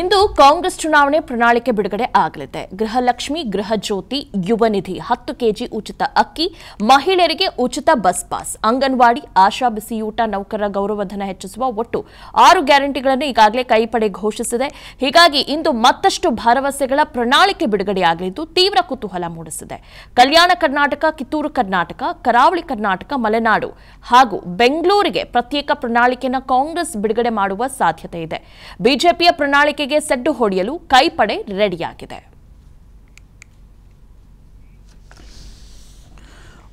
ಇಂದು ಕಾಂಗ್ರೆಸ್ ಚುನಾವಣೆ ಪ್ರಣಾಳಿಕೆ ಬಿಡುಗಡೆ ಆಗಲಿದೆ ಗೃಹಲಕ್ಷ್ಮಿ ಗೃಹಜ್ಯೋತಿ ಯುವನಿಧಿ ಯುವ ನಿಧಿ ಹತ್ತು ಕೆಜಿ ಉಚಿತ ಅಕ್ಕಿ ಮಹಿಳೆಯರಿಗೆ ಉಚಿತ ಬಸ್ ಪಾಸ್ ಅಂಗನವಾಡಿ ಆಶಾ ಬಿಸಿಯೂಟ ನೌಕರರ ಗೌರವಧನ ಹೆಚ್ಚಿಸುವ ಒಟ್ಟು ಆರು ಗ್ಯಾರಂಟಿಗಳನ್ನು ಈಗಾಗಲೇ ಕೈಪಡೆ ಘೋಷಿಸಿದೆ ಹೀಗಾಗಿ ಇಂದು ಮತ್ತಷ್ಟು ಭರವಸೆಗಳ ಪ್ರಣಾಳಿಕೆ ಬಿಡುಗಡೆಯಾಗಲಿದ್ದು ತೀವ್ರ ಕುತೂಹಲ ಮೂಡಿಸಿದೆ ಕಲ್ಯಾಣ ಕರ್ನಾಟಕ ಕಿತ್ತೂರು ಕರ್ನಾಟಕ ಕರಾವಳಿ ಕರ್ನಾಟಕ ಮಲೆನಾಡು ಹಾಗೂ ಬೆಂಗಳೂರಿಗೆ ಪ್ರತ್ಯೇಕ ಪ್ರಣಾಳಿಕೆಯನ್ನು ಕಾಂಗ್ರೆಸ್ ಬಿಡುಗಡೆ ಮಾಡುವ ಸಾಧ್ಯತೆ ಇದೆ ಬಿಜೆಪಿಯ ಪ್ರಣಾಳಿಕೆ ಚಟುವಟಿಕೆಗೆ ಸಡ್ಡು ಹೊಡೆಯಲು ಕೈಪಡೆ ರೆಡಿಯಾಗಿದೆ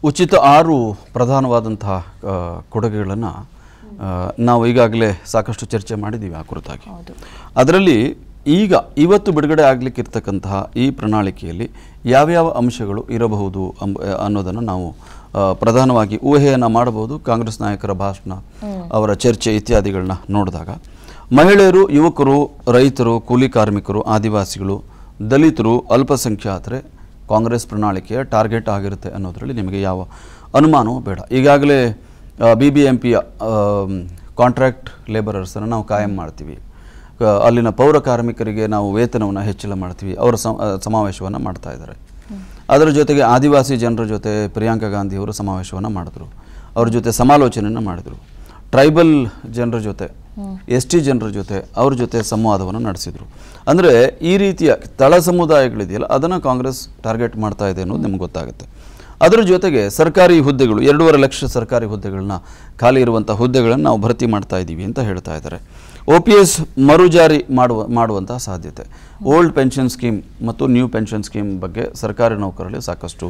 ಉಚಿತ ಆರು ಪ್ರಧಾನವಾದಂತಹ ಕೊಡುಗೆಗಳನ್ನು ನಾವು ಈಗಾಗಲೇ ಸಾಕಷ್ಟು ಚರ್ಚೆ ಮಾಡಿದ್ದೀವಿ ಆ ಕುರಿತಾಗಿ ಅದರಲ್ಲಿ ಈಗ ಇವತ್ತು ಬಿಡುಗಡೆ ಆಗಲಿಕ್ಕಿರ್ತಕ್ಕಂತಹ ಈ ಪ್ರಣಾಳಿಕೆಯಲ್ಲಿ ಯಾವ್ಯಾವ ಅಂಶಗಳು ಇರಬಹುದು ಅಂಬ ನಾವು ಪ್ರಧಾನವಾಗಿ ಊಹೆಯನ್ನು ಮಾಡಬಹುದು ಕಾಂಗ್ರೆಸ್ ನಾಯಕರ ಭಾಷಣ ಅವರ ಚರ್ಚೆ ಇತ್ಯಾದಿಗಳನ್ನ ನೋಡಿದಾಗ ಮಹಿಳೆಯರು ಯುವಕರು ರೈತರು ಕೂಲಿ ಕಾರ್ಮಿಕರು ಆದಿವಾಸಿಗಳು ದಲಿತರು ಅಲ್ಪಸಂಖ್ಯಾತರೆ ಕಾಂಗ್ರೆಸ್ ಪ್ರಣಾಳಿಕೆಯ ಟಾರ್ಗೆಟ್ ಆಗಿರುತ್ತೆ ಅನ್ನೋದರಲ್ಲಿ ನಿಮಗೆ ಯಾವ ಅನುಮಾನವೂ ಬೇಡ ಈಗಾಗಲೇ ಬಿ ಬಿ ಎಂ ಪಿಯ ಕಾಂಟ್ರಾಕ್ಟ್ ಲೇಬರರ್ಸನ್ನು ನಾವು ಕಾಯಂ ಮಾಡ್ತೀವಿ ಅಲ್ಲಿನ ಪೌರ ಕಾರ್ಮಿಕರಿಗೆ ನಾವು ವೇತನವನ್ನು ಹೆಚ್ಚಳ ಮಾಡ್ತೀವಿ ಅವರ ಸಮಾವೇಶವನ್ನು ಮಾಡ್ತಾ ಇದ್ದಾರೆ ಅದರ ಜೊತೆಗೆ ಆದಿವಾಸಿ ಜನರ ಜೊತೆ ಪ್ರಿಯಾಂಕಾ ಗಾಂಧಿಯವರು ಸಮಾವೇಶವನ್ನು ಮಾಡಿದ್ರು ಅವ್ರ ಜೊತೆ ಸಮಾಲೋಚನೆಯನ್ನು ಮಾಡಿದರು ಟ್ರೈಬಲ್ ಜನರ ಜೊತೆ ಎಸ್ ಟಿ ಜನರ ಜೊತೆ ಅವ್ರ ಜೊತೆ ಸಂವಾದವನ್ನು ನಡೆಸಿದರು ಅಂದರೆ ಈ ರೀತಿಯ ತಳ ಸಮುದಾಯಗಳಿದೆಯಲ್ಲ ಅದನ್ನು ಕಾಂಗ್ರೆಸ್ ಟಾರ್ಗೆಟ್ ಮಾಡ್ತಾ ಇದೆ ಅನ್ನೋದು ನಿಮ್ಗೆ ಗೊತ್ತಾಗುತ್ತೆ ಅದರ ಜೊತೆಗೆ ಸರ್ಕಾರಿ ಹುದ್ದೆಗಳು ಎರಡೂವರೆ ಲಕ್ಷ ಸರ್ಕಾರಿ ಹುದ್ದೆಗಳನ್ನ ಖಾಲಿ ಇರುವಂಥ ಹುದ್ದೆಗಳನ್ನು ನಾವು ಭರ್ತಿ ಮಾಡ್ತಾ ಇದ್ದೀವಿ ಅಂತ ಹೇಳ್ತಾ ಇದ್ದಾರೆ ಒ ಪಿ ಎಸ್ ಮರುಜಾರಿ ಮಾಡುವ ಮಾಡುವಂತಹ ಸಾಧ್ಯತೆ ಓಲ್ಡ್ ಪೆನ್ಷನ್ ಸ್ಕೀಮ್ ಮತ್ತು ನ್ಯೂ ಪೆನ್ಷನ್ ಸ್ಕೀಮ್ ಬಗ್ಗೆ ಸರ್ಕಾರಿ ನೌಕರರಲ್ಲಿ ಸಾಕಷ್ಟು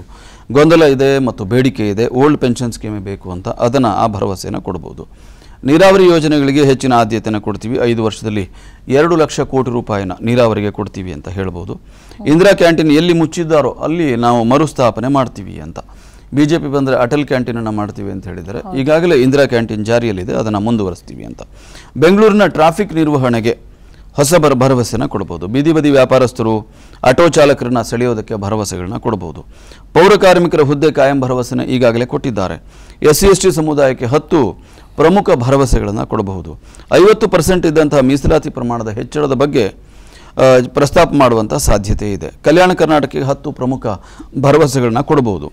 ಗೊಂದಲ ಇದೆ ಮತ್ತು ಬೇಡಿಕೆ ಇದೆ ಓಲ್ಡ್ ಪೆನ್ಷನ್ ಸ್ಕೀಮೇ ಬೇಕು ಅಂತ ಅದನ್ನು ಆ ಭರವಸೆಯನ್ನು ಕೊಡ್ಬೋದು ನೀರಾವರಿ ಯೋಜನೆಗಳಿಗೆ ಹೆಚ್ಚಿನ ಆದ್ಯತೆಯನ್ನು ಕೊಡ್ತೀವಿ ಐದು ವರ್ಷದಲ್ಲಿ ಎರಡು ಲಕ್ಷ ಕೋಟಿ ರೂಪಾಯಿನ ನೀರಾವರಿಗೆ ಕೊಡ್ತೀವಿ ಅಂತ ಹೇಳ್ಬೋದು ಇಂದಿರಾ ಕ್ಯಾಂಟೀನ್ ಎಲ್ಲಿ ಮುಚ್ಚಿದ್ದಾರೋ ಅಲ್ಲಿ ನಾವು ಮರುಸ್ಥಾಪನೆ ಮಾಡ್ತೀವಿ ಅಂತ ಬಿ ಜೆ ಪಿ ಬಂದರೆ ಅಟಲ್ ಕ್ಯಾಂಟೀನನ್ನು ಮಾಡ್ತೀವಿ ಅಂತ ಹೇಳಿದರೆ ಈಗಾಗಲೇ ಇಂದಿರಾ ಕ್ಯಾಂಟೀನ್ ಜಾರಿಯಲ್ಲಿದೆ ಅದನ್ನು ಮುಂದುವರಿಸ್ತೀವಿ ಅಂತ ಬೆಂಗಳೂರಿನ ಟ್ರಾಫಿಕ್ ನಿರ್ವಹಣೆಗೆ ಹೊಸ ಬರ ಭರವಸೆನ ಕೊಡ್ಬೋದು ಬೀದಿ ಬದಿ ವ್ಯಾಪಾರಸ್ಥರು ಆಟೋ ಚಾಲಕರನ್ನ ಸೆಳೆಯೋದಕ್ಕೆ ಭರವಸೆಗಳನ್ನ ಕೊಡಬಹುದು ಪೌರ ಕಾರ್ಮಿಕರ ಹುದ್ದೆ ಕಾಯಂ ಭರವಸೆನ ಈಗಾಗಲೇ ಕೊಟ್ಟಿದ್ದಾರೆ ಎಸ್ ಸಿ ಎಸ್ ಟಿ ಸಮುದಾಯಕ್ಕೆ ಹತ್ತು ಪ್ರಮುಖ ಭರವಸೆಗಳನ್ನು ಕೊಡಬಹುದು ಐವತ್ತು ಪರ್ಸೆಂಟ್ ಇದ್ದಂತಹ ಮೀಸಲಾತಿ ಪ್ರಮಾಣದ ಹೆಚ್ಚಳದ ಬಗ್ಗೆ ಪ್ರಸ್ತಾಪ ಮಾಡುವಂಥ ಸಾಧ್ಯತೆ ಇದೆ ಕಲ್ಯಾಣ ಕರ್ನಾಟಕಕ್ಕೆ ಹತ್ತು ಪ್ರಮುಖ ಭರವಸೆಗಳನ್ನ ಕೊಡಬಹುದು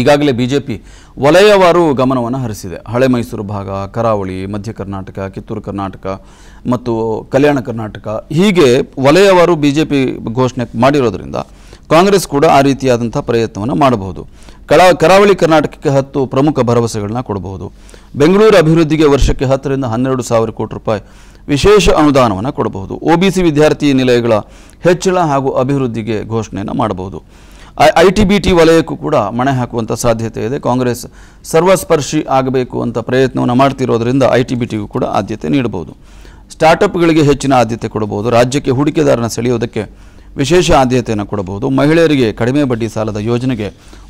ಈಗಾಗಲೇ ಬಿಜೆಪಿ ವಲಯವಾರು ಗಮನವನ್ನು ಹರಿಸಿದೆ ಹಳೆ ಮೈಸೂರು ಭಾಗ ಕರಾವಳಿ ಮಧ್ಯ ಕರ್ನಾಟಕ ಕಿತ್ತೂರು ಕರ್ನಾಟಕ ಮತ್ತು ಕಲ್ಯಾಣ ಕರ್ನಾಟಕ ಹೀಗೆ ವಲಯವಾರು ಬಿಜೆಪಿ ಘೋಷಣೆ ಮಾಡಿರೋದ್ರಿಂದ ಕಾಂಗ್ರೆಸ್ ಕೂಡ ಆ ರೀತಿಯಾದಂಥ ಪ್ರಯತ್ನವನ್ನು ಮಾಡಬಹುದು ಕಳ ಕರಾವಳಿ ಕರ್ನಾಟಕಕ್ಕೆ ಹತ್ತು ಪ್ರಮುಖ ಭರವಸೆಗಳನ್ನ ಕೊಡಬಹುದು ಬೆಂಗಳೂರು ಅಭಿವೃದ್ಧಿಗೆ ವರ್ಷಕ್ಕೆ ಹತ್ತರಿಂದ ಹನ್ನೆರಡು ಸಾವಿರ ಕೋಟಿ ರೂಪಾಯಿ ವಿಶೇಷ ಅನುದಾನವನ್ನು ಕೊಡಬಹುದು ಒ ಬಿ ಸಿ ವಿದ್ಯಾರ್ಥಿ ನಿಲಯಗಳ ಹೆಚ್ಚಳ ಹಾಗೂ ಅಭಿವೃದ್ಧಿಗೆ ಘೋಷಣೆಯನ್ನು ಮಾಡಬಹುದು ಐ ಟಿ ಬಿ ಟಿ ವಲಯಕ್ಕೂ ಕೂಡ ಮಣೆ ಹಾಕುವಂಥ ಸಾಧ್ಯತೆ ಇದೆ ಕಾಂಗ್ರೆಸ್ ಸರ್ವಸ್ಪರ್ಶಿ ಆಗಬೇಕು ಅಂತ ಪ್ರಯತ್ನವನ್ನು ಮಾಡ್ತಿರೋದ್ರಿಂದ ಐ ಟಿ ಬಿ ಟಿಗೂ ಕೂಡ ಆದ್ಯತೆ ನೀಡಬಹುದು ಸ್ಟಾರ್ಟಪ್ಗಳಿಗೆ ಹೆಚ್ಚಿನ ಆದ್ಯತೆ ಕೊಡಬಹುದು ರಾಜ್ಯಕ್ಕೆ ಹೂಡಿಕೆದಾರನ ಸೆಳೆಯೋದಕ್ಕೆ ವಿಶೇಷ ಆದ್ಯತೆಯನ್ನು ಕೊಡಬಹುದು ಮಹಿಳೆಯರಿಗೆ ಕಡಿಮೆ ಬಡ್ಡಿ ಸಾಲದ ಯೋಜನೆಗೆ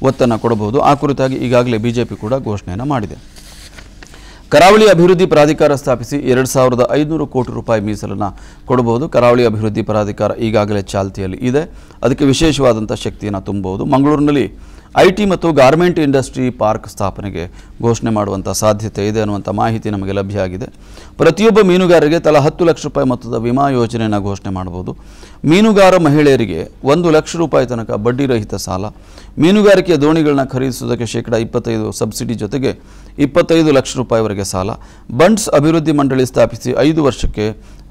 ಒತ್ತನ್ನು ಕೊಡಬಹುದು ಆ ಕುರಿತಾಗಿ ಈಗಾಗಲೇ ಬಿ ಜೆ ಪಿ ಕೂಡ ಘೋಷಣೆಯನ್ನು ಮಾಡಿದೆ ಕರಾವಳಿ ಅಭಿವೃದ್ಧಿ ಪ್ರಾಧಿಕಾರ ಸ್ಥಾಪಿಸಿ ಎರಡು ಸಾವಿರದ ಐದುನೂರು ಕೋಟಿ ರೂಪಾಯಿ ಮೀಸಲನ್ನು ಕೊಡಬಹುದು ಕರಾವಳಿ ಅಭಿವೃದ್ಧಿ ಪ್ರಾಧಿಕಾರ ಈಗಾಗಲೇ ಚಾಲ್ತಿಯಲ್ಲಿ ಇದೆ ಅದಕ್ಕೆ ವಿಶೇಷವಾದಂಥ ಶಕ್ತಿಯನ್ನು ತುಂಬಬಹುದು ಮಂಗಳೂರಿನಲ್ಲಿ ಐ ಟಿ ಮತ್ತು ಗಾರ್ಮೆಂಟ್ ಇಂಡಸ್ಟ್ರಿ ಪಾರ್ಕ್ ಸ್ಥಾಪನೆಗೆ ಘೋಷಣೆ ಮಾಡುವಂಥ ಸಾಧ್ಯತೆ ಇದೆ ಅನ್ನುವಂಥ ಮಾಹಿತಿ ನಮಗೆ ಲಭ್ಯ ಆಗಿದೆ ಪ್ರತಿಯೊಬ್ಬ ಮೀನುಗಾರರಿಗೆ ತಲಾ ಹತ್ತು ಲಕ್ಷ ರೂಪಾಯಿ ಮೊತ್ತದ ವಿಮಾ ಯೋಜನೆಯನ್ನು ಘೋಷಣೆ ಮಾಡ್ಬೋದು ಮೀನುಗಾರ ಮಹಿಳೆಯರಿಗೆ ಒಂದು ಲಕ್ಷ ರೂಪಾಯಿ ತನಕ ಬಡ್ಡಿರಹಿತ ಸಾಲ ಮೀನುಗಾರಿಕೆ ದೋಣಿಗಳನ್ನ ಖರೀದಿಸುವುದಕ್ಕೆ ಶೇಕಡಾ ಇಪ್ಪತ್ತೈದು ಸಬ್ಸಿಡಿ ಜೊತೆಗೆ ಇಪ್ಪತ್ತೈದು ಲಕ್ಷ ರೂಪಾಯಿವರೆಗೆ ಸಾಲ ಬಂಡ್ಸ್ ಅಭಿವೃದ್ಧಿ ಮಂಡಳಿ ಸ್ಥಾಪಿಸಿ ಐದು ವರ್ಷಕ್ಕೆ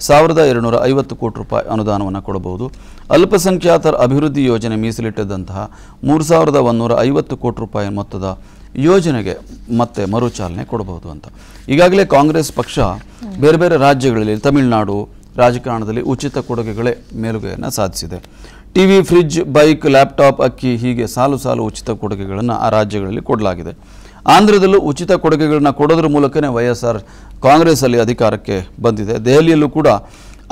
ಸಾವಿರದ ಎರಡುನೂರ ಐವತ್ತು ಕೋಟಿ ರೂಪಾಯಿ ಅನುದಾನವನ್ನು ಕೊಡಬಹುದು ಅಲ್ಪಸಂಖ್ಯಾತರ ಅಭಿವೃದ್ಧಿ ಯೋಜನೆ ಮೀಸಲಿಟ್ಟಿದ್ದಂತಹ ಮೂರು ಸಾವಿರದ ಒಂದೂರ ಐವತ್ತು ಕೋಟಿ ರೂಪಾಯಿ ಮೊತ್ತದ ಯೋಜನೆಗೆ ಮತ್ತೆ ಮರುಚಾಲನೆ ಕೊಡಬಹುದು ಅಂತ ಈಗಾಗಲೇ ಕಾಂಗ್ರೆಸ್ ಪಕ್ಷ ಬೇರೆ ಬೇರೆ ರಾಜ್ಯಗಳಲ್ಲಿ ತಮಿಳುನಾಡು ರಾಜಕಾರಣದಲ್ಲಿ ಉಚಿತ ಕೊಡುಗೆಗಳೇ ಮೇಲುಗೆಯನ್ನು ಸಾಧಿಸಿದೆ T V bike bike laptop ಅಕ್ಕಿ ಹೀಗೆ ಸಾಲು ಸಾಲು ಉಚಿತ ಕೊಡುಗೆಗಳನ್ನು ಆ ರಾಜ್ಯಗಳಲ್ಲಿ ಕೊಡಲಾಗಿದೆ ಆಂಧ್ರದಲ್ಲೂ ಉಚಿತ ಕೊಡುಗೆಗಳನ್ನ ಕೊಡೋದ್ರ ಮೂಲಕನೇ ವೈ ಎಸ್ ಆರ್ ಕಾಂಗ್ರೆಸ್ಸಲ್ಲಿ ಅಧಿಕಾರಕ್ಕೆ ಬಂದಿದೆ ದೆಹಲಿಯಲ್ಲೂ ಕೂಡ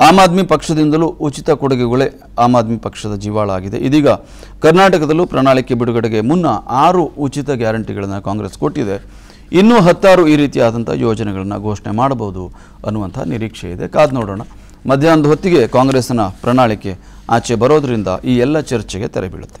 ಆಮ್ ಆದ್ಮಿ ಪಕ್ಷದಿಂದಲೂ ಉಚಿತ ಕೊಡುಗೆಗಳೇ ಆಮ್ ಆದ್ಮಿ ಪಕ್ಷದ ಜೀವಾಳ ಆಗಿದೆ ಇದೀಗ ಕರ್ನಾಟಕದಲ್ಲೂ ಪ್ರಣಾಳಿಕೆ ಬಿಡುಗಡೆಗೆ ಮುನ್ನ ಆರು ಉಚಿತ ಗ್ಯಾರಂಟಿಗಳನ್ನು ಕಾಂಗ್ರೆಸ್ ಕೊಟ್ಟಿದೆ ಇನ್ನೂ ಹತ್ತಾರು ಈ ರೀತಿಯಾದಂಥ ಯೋಜನೆಗಳನ್ನು ಘೋಷಣೆ ಮಾಡಬಹುದು ಅನ್ನುವಂಥ ನಿರೀಕ್ಷೆ ಇದೆ ಕಾದು ನೋಡೋಣ ಮಧ್ಯಾಹ್ನದ ಹೊತ್ತಿಗೆ ಕಾಂಗ್ರೆಸ್ನ ಪ್ರಣಾಳಿಕೆ ಆಚೆ ಬರೋದರಿಂದ ಈ ಎಲ್ಲ ಚರ್ಚೆಗೆ ತೆರೆ ಬೀಳುತ್ತೆ